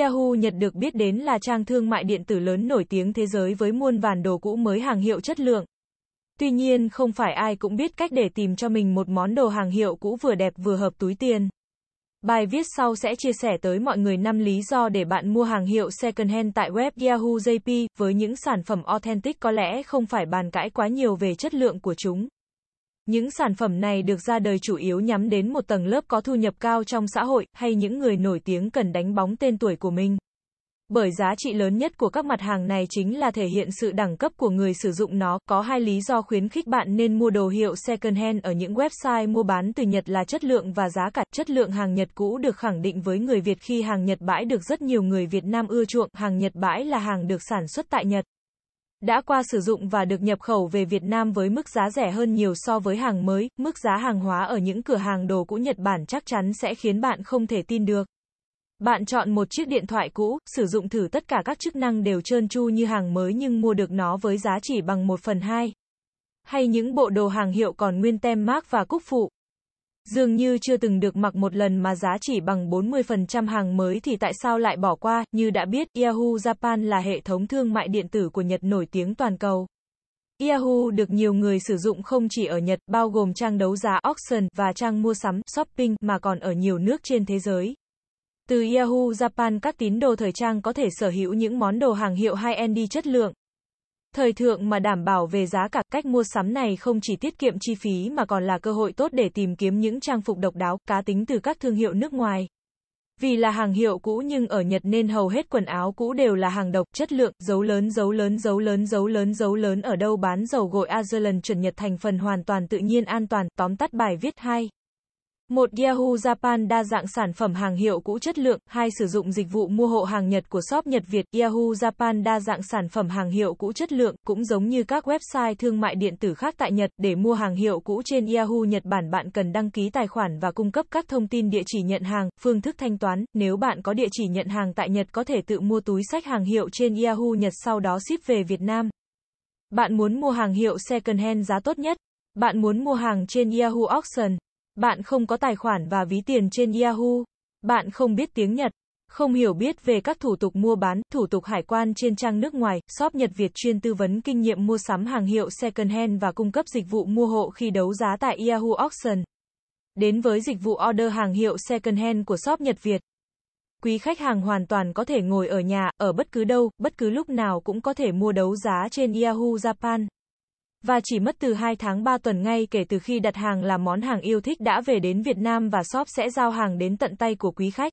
Yahoo Nhật được biết đến là trang thương mại điện tử lớn nổi tiếng thế giới với muôn vàn đồ cũ mới hàng hiệu chất lượng. Tuy nhiên, không phải ai cũng biết cách để tìm cho mình một món đồ hàng hiệu cũ vừa đẹp vừa hợp túi tiền. Bài viết sau sẽ chia sẻ tới mọi người 5 lý do để bạn mua hàng hiệu second hand tại web Yahoo JP với những sản phẩm authentic có lẽ không phải bàn cãi quá nhiều về chất lượng của chúng. Những sản phẩm này được ra đời chủ yếu nhắm đến một tầng lớp có thu nhập cao trong xã hội, hay những người nổi tiếng cần đánh bóng tên tuổi của mình. Bởi giá trị lớn nhất của các mặt hàng này chính là thể hiện sự đẳng cấp của người sử dụng nó. Có hai lý do khuyến khích bạn nên mua đồ hiệu second hand ở những website mua bán từ Nhật là chất lượng và giá cả. Chất lượng hàng Nhật cũ được khẳng định với người Việt khi hàng Nhật bãi được rất nhiều người Việt Nam ưa chuộng. Hàng Nhật bãi là hàng được sản xuất tại Nhật đã qua sử dụng và được nhập khẩu về Việt Nam với mức giá rẻ hơn nhiều so với hàng mới, mức giá hàng hóa ở những cửa hàng đồ cũ Nhật Bản chắc chắn sẽ khiến bạn không thể tin được. Bạn chọn một chiếc điện thoại cũ, sử dụng thử tất cả các chức năng đều trơn tru như hàng mới nhưng mua được nó với giá chỉ bằng 1 phần 2. Hay những bộ đồ hàng hiệu còn nguyên tem mác và cúc phụ. Dường như chưa từng được mặc một lần mà giá chỉ bằng 40% hàng mới thì tại sao lại bỏ qua, như đã biết, Yahoo Japan là hệ thống thương mại điện tử của Nhật nổi tiếng toàn cầu. Yahoo được nhiều người sử dụng không chỉ ở Nhật, bao gồm trang đấu giá auction và trang mua sắm, shopping, mà còn ở nhiều nước trên thế giới. Từ Yahoo Japan các tín đồ thời trang có thể sở hữu những món đồ hàng hiệu high-end chất lượng, Thời thượng mà đảm bảo về giá cả, cách mua sắm này không chỉ tiết kiệm chi phí mà còn là cơ hội tốt để tìm kiếm những trang phục độc đáo, cá tính từ các thương hiệu nước ngoài. Vì là hàng hiệu cũ nhưng ở Nhật nên hầu hết quần áo cũ đều là hàng độc, chất lượng, dấu lớn dấu lớn dấu lớn dấu lớn dấu lớn ở đâu bán dầu gội Azealand chuẩn Nhật thành phần hoàn toàn tự nhiên an toàn, tóm tắt bài viết 2 một Yahoo Japan đa dạng sản phẩm hàng hiệu cũ chất lượng. hai Sử dụng dịch vụ mua hộ hàng Nhật của shop Nhật Việt. Yahoo Japan đa dạng sản phẩm hàng hiệu cũ chất lượng, cũng giống như các website thương mại điện tử khác tại Nhật. Để mua hàng hiệu cũ trên Yahoo Nhật Bản bạn cần đăng ký tài khoản và cung cấp các thông tin địa chỉ nhận hàng, phương thức thanh toán. Nếu bạn có địa chỉ nhận hàng tại Nhật có thể tự mua túi sách hàng hiệu trên Yahoo Nhật sau đó ship về Việt Nam. Bạn muốn mua hàng hiệu second hand giá tốt nhất. Bạn muốn mua hàng trên Yahoo Auction. Bạn không có tài khoản và ví tiền trên Yahoo. Bạn không biết tiếng Nhật. Không hiểu biết về các thủ tục mua bán, thủ tục hải quan trên trang nước ngoài, shop Nhật Việt chuyên tư vấn kinh nghiệm mua sắm hàng hiệu second hand và cung cấp dịch vụ mua hộ khi đấu giá tại Yahoo Auction. Đến với dịch vụ order hàng hiệu second hand của shop Nhật Việt, quý khách hàng hoàn toàn có thể ngồi ở nhà, ở bất cứ đâu, bất cứ lúc nào cũng có thể mua đấu giá trên Yahoo Japan và chỉ mất từ 2 tháng 3 tuần ngay kể từ khi đặt hàng là món hàng yêu thích đã về đến Việt Nam và shop sẽ giao hàng đến tận tay của quý khách.